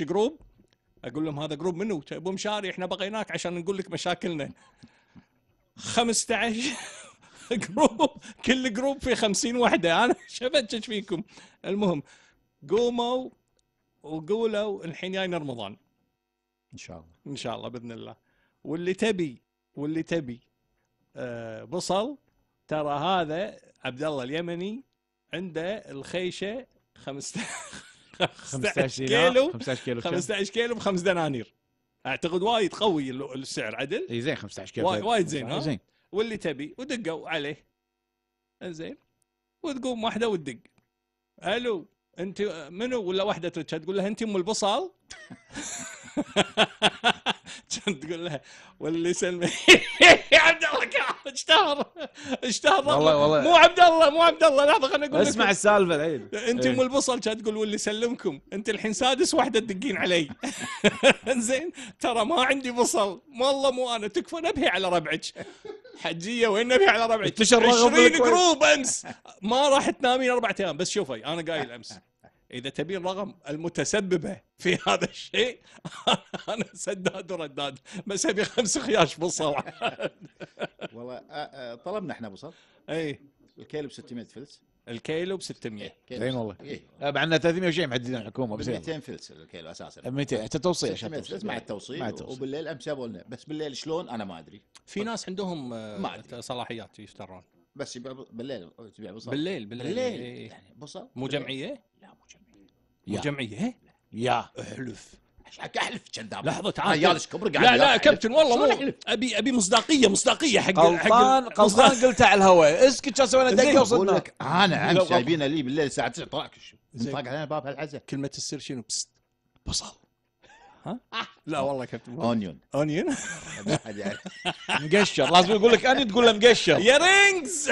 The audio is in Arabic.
شي جروب اقول لهم هذا جروب منو؟ ابو مشاري احنا بقيناك عشان نقول لك مشاكلنا 15 جروب كل جروب في 50 وحده انا شفتش فيكم المهم قوموا وقولوا الحين جاينا رمضان ان شاء الله ان شاء الله باذن الله واللي تبي واللي تبي آه بصل ترى هذا عبد الله اليمني عنده الخيشه 15 15 كيلو 15 كيلو 15 كيلو بخمس دنانير اعتقد وايد قوي السعر عدل اي زين 15 كيلو وايد زين ها زين واللي تبي ودقوا عليه زين وتقوم واحده وتدق الو انت منو ولا واحده تقول لها انت ام البصل كان تقول له واللي سلمي عبد الله اشتهر اشتهر والله والله مو عبد الله مو عبد الله لحظه خليني اقول اسمع السالفه الحين انت ام إيه. البصل كانت تقول واللي سلمكم انت الحين سادس واحده تدقين علي زين ترى ما عندي بصل والله مو انا تكفى نبهي على ربعك حجيه وين نبهي على ربعك 20 جروب امس ما راح تنامين اربع ايام بس شوفي انا قايل امس اذا تبين رغم المتسببه في هذا الشيء انا سداد ورداد بس ابي خمس خياش بصل والله طلبنا احنا بصل اي الكيلو ب 600 فلس الكيلو ب 600 زين والله طبعا 300 وشيء محددين الحكومه بس 200 فلس الكيلو اساسا 200 حتى توصيل عشان مع التوصيل, وبالليل امس جابوا لنا بس بالليل شلون انا ما ادري في ناس عندهم آه، ما أدري. صلاحيات يشترون بس يبيع بالليل تبيع بصل بالليل بالليل, بالليل. يعني بصل مو جمعيه؟ والجمعيه إيه؟ يا احلف حكى احلف كذاب لحظه تعال عيالك كبر قاعد لا لا كابتن والله مو ابي ابي مصداقيه مصداقيه حق غلطان قلطان قلتها على الهواء اسكت شو سوينا دقيقه وصلنا لك انا امس جايبينه لي بالليل الساعه 9 طلعك طاق علينا باب هالعزه كلمه السر شنو بست بصل ها؟ لا والله كابتن اونيون اونيون مقشر لازم يقول لك اني تقول له مقشر يا رينجز